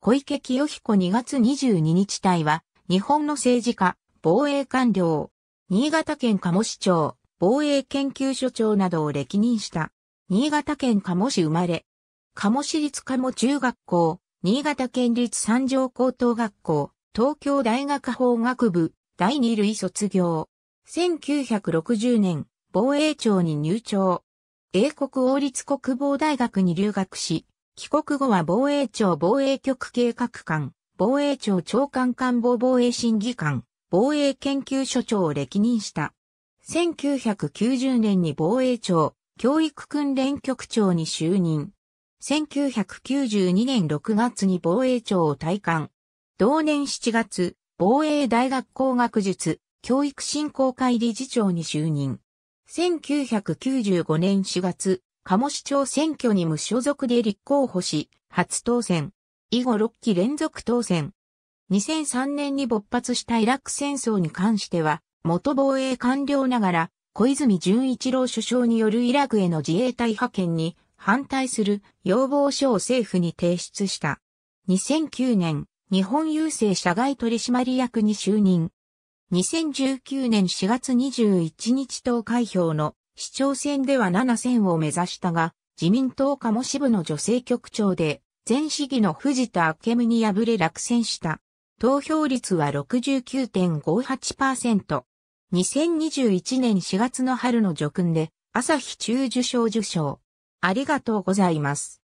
小池清彦2月22日隊は、日本の政治家、防衛官僚、新潟県鴨市長、防衛研究所長などを歴任した、新潟県鴨市生まれ、鴨市立鴨中学校、新潟県立三条高等学校、東京大学法学部、第二類卒業。1960年、防衛庁に入庁。英国王立国防大学に留学し、帰国後は防衛庁防衛局計画官、防衛庁長官官房防衛審議官、防衛研究所長を歴任した。1990年に防衛庁、教育訓練局長に就任。1992年6月に防衛庁を退官。同年7月、防衛大学工学術、教育振興会理事長に就任。1995年4月、鴨市長選挙に無所属で立候補し、初当選。以後6期連続当選。2003年に勃発したイラク戦争に関しては、元防衛官僚ながら、小泉純一郎首相によるイラクへの自衛隊派遣に反対する要望書を政府に提出した。2009年、日本郵政社外取締役に就任。2019年4月21日投開票の市長選では7選を目指したが、自民党鴨支部の女性局長で、前市議の藤田明美に敗れ落選した。投票率は69.58%。2021年4月の春の叙勲で、朝日中受賞受賞。ありがとうございます。